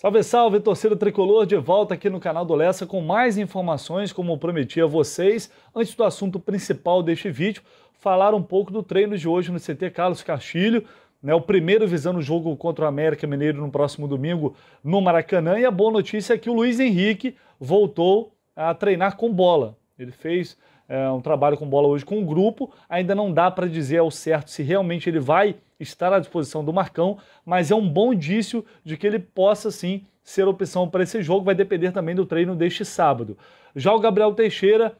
Salve, salve, torcida tricolor, de volta aqui no canal do Lessa com mais informações, como prometi a vocês. Antes do assunto principal deste vídeo, falar um pouco do treino de hoje no CT Carlos Castilho, né, o primeiro visando o jogo contra o América Mineiro no próximo domingo no Maracanã. E a boa notícia é que o Luiz Henrique voltou a treinar com bola. Ele fez é, um trabalho com bola hoje com o grupo, ainda não dá para dizer ao certo se realmente ele vai estar à disposição do Marcão, mas é um bom indício de que ele possa sim ser opção para esse jogo, vai depender também do treino deste sábado. Já o Gabriel Teixeira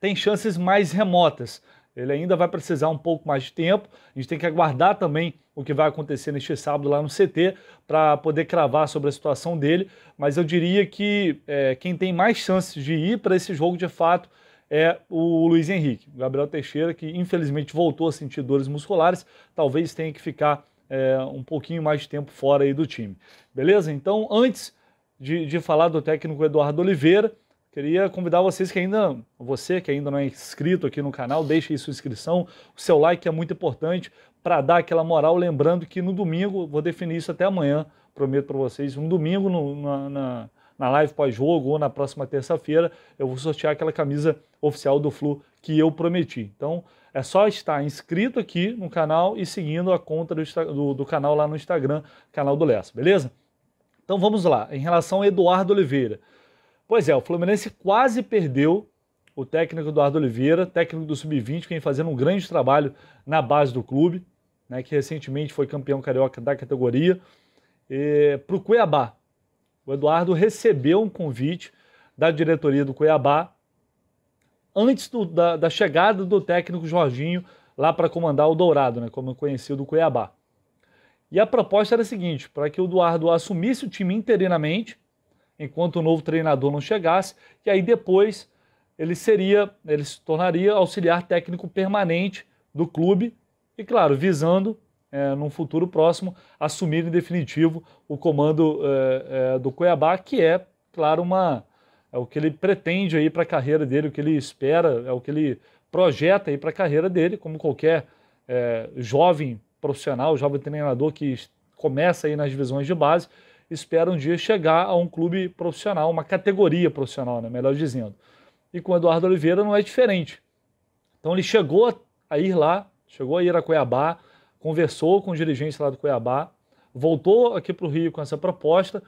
tem chances mais remotas. Ele ainda vai precisar um pouco mais de tempo. A gente tem que aguardar também o que vai acontecer neste sábado lá no CT para poder cravar sobre a situação dele. Mas eu diria que é, quem tem mais chances de ir para esse jogo de fato é o Luiz Henrique. O Gabriel Teixeira, que infelizmente voltou a sentir dores musculares, talvez tenha que ficar é, um pouquinho mais de tempo fora aí do time. Beleza? Então, antes de, de falar do técnico Eduardo Oliveira, queria convidar vocês que ainda, você que ainda não é inscrito aqui no canal, deixe aí sua inscrição, o seu like é muito importante para dar aquela moral, lembrando que no domingo, vou definir isso até amanhã, prometo para vocês, um domingo no, na, na na live pós-jogo ou na próxima terça-feira, eu vou sortear aquela camisa oficial do Flu que eu prometi. Então é só estar inscrito aqui no canal e seguindo a conta do, do, do canal lá no Instagram, canal do Lessa, beleza? Então vamos lá, em relação a Eduardo Oliveira. Pois é, o Fluminense quase perdeu o técnico Eduardo Oliveira, técnico do Sub-20, que vem fazendo um grande trabalho na base do clube, né, que recentemente foi campeão carioca da categoria, para o Cuiabá. O Eduardo recebeu um convite da diretoria do Cuiabá antes do, da, da, chegada do técnico Jorginho lá para comandar o Dourado, né, como conhecido do Cuiabá. E a proposta era a seguinte: para que o Eduardo assumisse o time interinamente, enquanto o novo treinador não chegasse, e aí depois ele seria, ele se tornaria auxiliar técnico permanente do clube, e claro, visando é, num futuro próximo, assumir em definitivo o comando é, é, do Cuiabá, que é, claro, uma, é o que ele pretende aí para a carreira dele, o que ele espera, é o que ele projeta aí para a carreira dele, como qualquer é, jovem profissional, jovem treinador que começa aí nas divisões de base, espera um dia chegar a um clube profissional, uma categoria profissional, né, melhor dizendo. E com o Eduardo Oliveira não é diferente. Então ele chegou a ir lá, chegou a ir a Cuiabá, conversou com o dirigente lá do Cuiabá, voltou aqui para o Rio com essa proposta.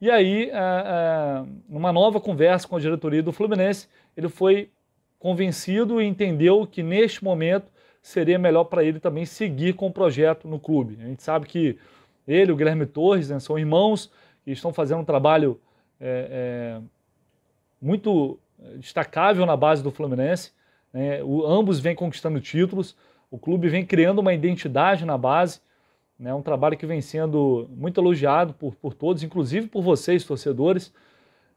E aí, é, é, numa nova conversa com a diretoria do Fluminense, ele foi convencido e entendeu que neste momento seria melhor para ele também seguir com o projeto no clube. A gente sabe que ele, o Guilherme Torres, né, são irmãos que estão fazendo um trabalho é, é, muito destacável na base do Fluminense. Né, o, ambos vêm conquistando títulos. O clube vem criando uma identidade na base, né? um trabalho que vem sendo muito elogiado por, por todos, inclusive por vocês, torcedores.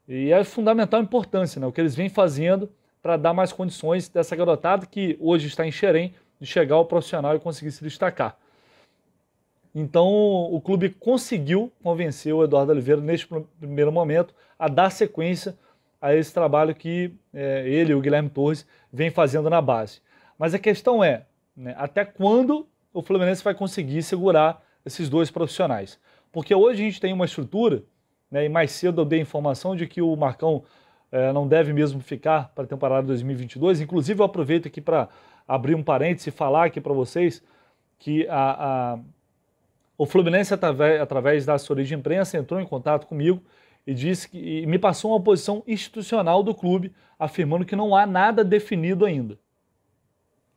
E é fundamental a importância, né? o que eles vêm fazendo para dar mais condições dessa garotada que hoje está em Xerém de chegar ao profissional e conseguir se destacar. Então, o clube conseguiu convencer o Eduardo Oliveira, neste primeiro momento, a dar sequência a esse trabalho que é, ele, o Guilherme Torres, vem fazendo na base. Mas a questão é: né? Até quando o Fluminense vai conseguir segurar esses dois profissionais? Porque hoje a gente tem uma estrutura, né, e mais cedo eu dei informação de que o Marcão é, não deve mesmo ficar para a temporada 2022. Inclusive, eu aproveito aqui para abrir um parênteses e falar aqui para vocês que a, a, o Fluminense, através, através da assessoria de imprensa, entrou em contato comigo e disse que e me passou uma posição institucional do clube, afirmando que não há nada definido ainda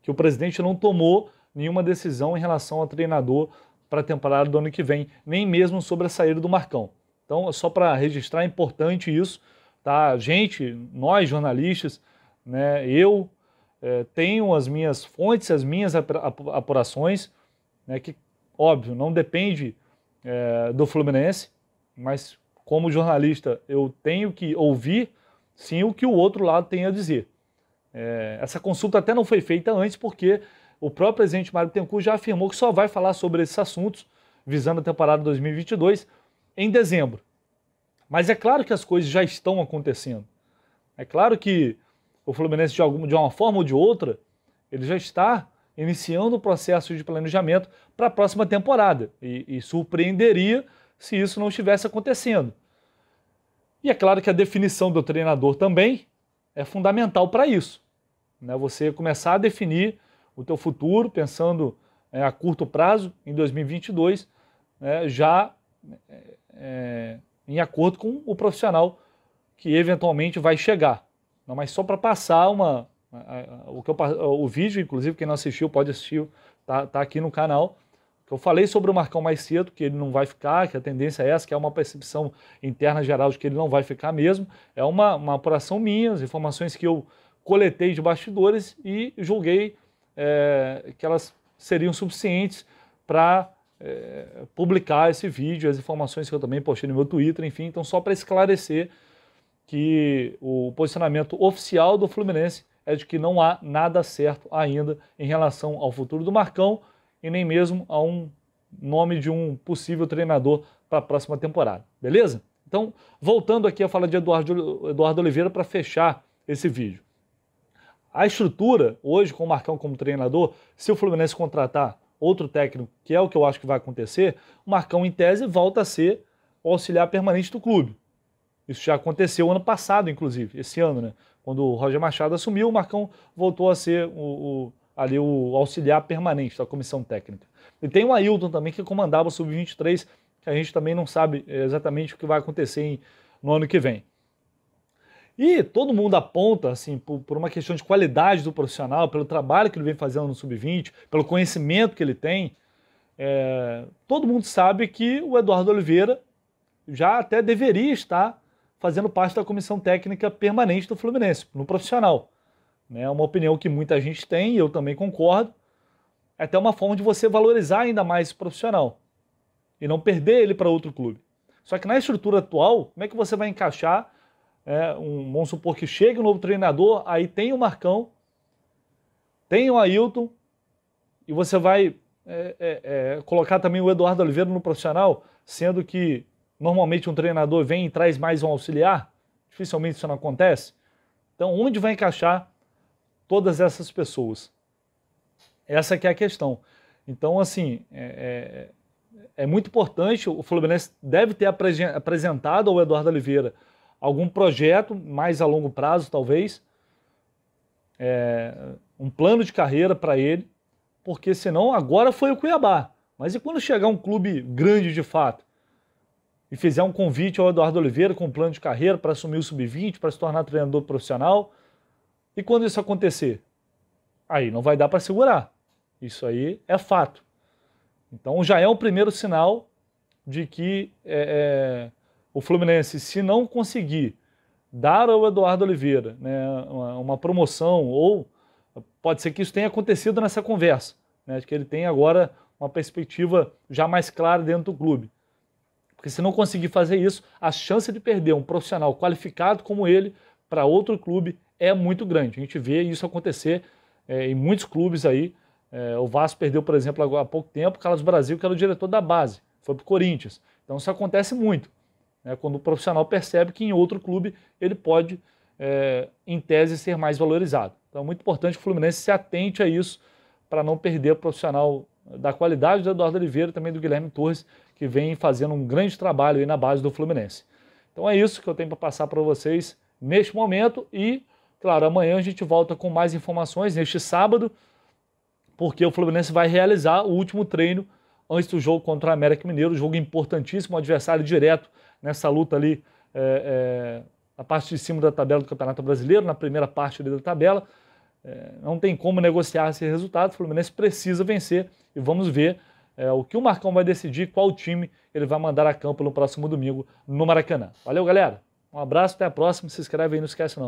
que o presidente não tomou nenhuma decisão em relação ao treinador para a temporada do ano que vem, nem mesmo sobre a saída do Marcão. Então, só para registrar, é importante isso, tá? Gente, nós jornalistas, né, eu é, tenho as minhas fontes, as minhas apurações, né, que, óbvio, não depende é, do Fluminense, mas como jornalista eu tenho que ouvir, sim, o que o outro lado tem a dizer. É, essa consulta até não foi feita antes, porque o próprio presidente Mário Bittencourt já afirmou que só vai falar sobre esses assuntos, visando a temporada 2022, em dezembro. Mas é claro que as coisas já estão acontecendo. É claro que o Fluminense, de, alguma, de uma forma ou de outra, ele já está iniciando o processo de planejamento para a próxima temporada. E, e surpreenderia se isso não estivesse acontecendo. E é claro que a definição do treinador também é fundamental para isso. Né? Você começar a definir o teu futuro, pensando é, a curto prazo, em 2022, né, já é, é, em acordo com o profissional que eventualmente vai chegar. Não, mas só para passar uma, o, que eu, o vídeo, inclusive, quem não assistiu pode assistir, está tá aqui no canal. Eu falei sobre o Marcão mais cedo, que ele não vai ficar, que a tendência é essa, que é uma percepção interna geral de que ele não vai ficar mesmo. É uma, uma apuração minha, as informações que eu coletei de bastidores e julguei é, que elas seriam suficientes para é, publicar esse vídeo, as informações que eu também postei no meu Twitter, enfim. Então, só para esclarecer que o posicionamento oficial do Fluminense é de que não há nada certo ainda em relação ao futuro do Marcão e nem mesmo a um nome de um possível treinador para a próxima temporada, beleza? Então, voltando aqui a falar de Eduardo, Eduardo Oliveira para fechar esse vídeo. A estrutura, hoje, com o Marcão como treinador, se o Fluminense contratar outro técnico, que é o que eu acho que vai acontecer, o Marcão, em tese, volta a ser o auxiliar permanente do clube. Isso já aconteceu ano passado, inclusive, esse ano, né? Quando o Roger Machado assumiu, o Marcão voltou a ser o, o ali o auxiliar permanente da comissão técnica. E tem o Ailton também que comandava o Sub-23, que a gente também não sabe é, exatamente o que vai acontecer em, no ano que vem. E todo mundo aponta, assim, por, por, uma questão de qualidade do profissional, pelo trabalho que ele vem fazendo no Sub-20, pelo conhecimento que ele tem, é, todo mundo sabe que o Eduardo Oliveira já até deveria estar fazendo parte da comissão técnica permanente do Fluminense, no profissional. Né? É uma opinião que muita gente tem, eu também concordo. É até uma forma de você valorizar ainda mais esse profissional e não perder ele para outro clube. Só que na estrutura atual, como é que você vai encaixar? É, um, vamos supor que chegue um novo treinador, aí tem o Marcão, tem o Ailton, e você vai é, é, é colocar também o Eduardo Oliveira no profissional, sendo que normalmente um treinador vem e traz mais um auxiliar. Dificilmente isso não acontece. Então, onde vai encaixar todas essas pessoas. Essa que é a questão. Então, assim, é, é, é muito importante, o Fluminense deve ter apresentado ao Eduardo Oliveira algum projeto, mais a longo prazo talvez, é, um plano de carreira para ele, porque senão agora foi o Cuiabá. Mas e quando chegar um clube grande de fato e fizer um convite ao Eduardo Oliveira com um plano de carreira para assumir o sub-20, para se tornar treinador profissional, e quando isso acontecer? Aí não vai dar para segurar. Isso aí é fato. Então já é um primeiro sinal de que é, é, o Fluminense, se não conseguir dar ao Eduardo Oliveira né, uma, uma, promoção, ou pode ser que isso tenha acontecido nessa conversa, né, que ele tem agora uma perspectiva já mais clara dentro do clube. Porque se não conseguir fazer isso, a chance de perder um profissional qualificado como ele para outro clube é muito grande. A gente vê isso acontecer é, em muitos clubes aí. É, o Vasco perdeu, por exemplo, há pouco tempo, o Carlos Brasil, que era o diretor da base, foi para o Corinthians. Então isso acontece muito, né, quando o profissional percebe que em outro clube ele pode, é, em tese, ser mais valorizado. Então é muito importante que o Fluminense se atente a isso para não perder o profissional da qualidade do Eduardo Oliveira e também do Guilherme Torres, que vem fazendo um grande trabalho aí na base do Fluminense. Então é isso que eu tenho para passar para vocês neste momento e Claro, amanhã a gente volta com mais informações neste sábado, porque o Fluminense vai realizar o último treino antes do jogo contra o América Mineiro, jogo importantíssimo, adversário direto nessa luta ali é, é, na parte de cima da tabela do Campeonato Brasileiro, na primeira parte ali da tabela. É, não tem como negociar esse resultado, o Fluminense precisa vencer e vamos ver é, o que o Marcão vai decidir, qual time ele vai mandar a campo no próximo domingo no Maracanã. Valeu, galera. Um abraço, até a próxima. Se inscreve aí, não esquece não.